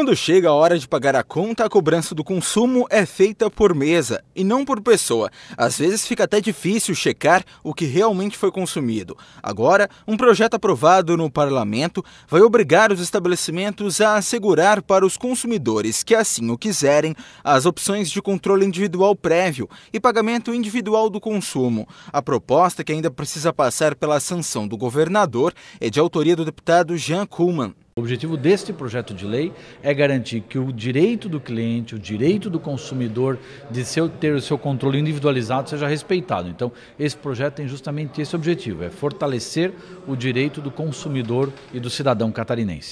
Quando chega a hora de pagar a conta, a cobrança do consumo é feita por mesa e não por pessoa. Às vezes fica até difícil checar o que realmente foi consumido. Agora, um projeto aprovado no parlamento vai obrigar os estabelecimentos a assegurar para os consumidores que assim o quiserem as opções de controle individual prévio e pagamento individual do consumo. A proposta, que ainda precisa passar pela sanção do governador, é de autoria do deputado Jean Kuhlmann. O objetivo deste projeto de lei é garantir que o direito do cliente, o direito do consumidor de seu, ter o seu controle individualizado seja respeitado. Então, esse projeto tem justamente esse objetivo: é fortalecer o direito do consumidor e do cidadão catarinense.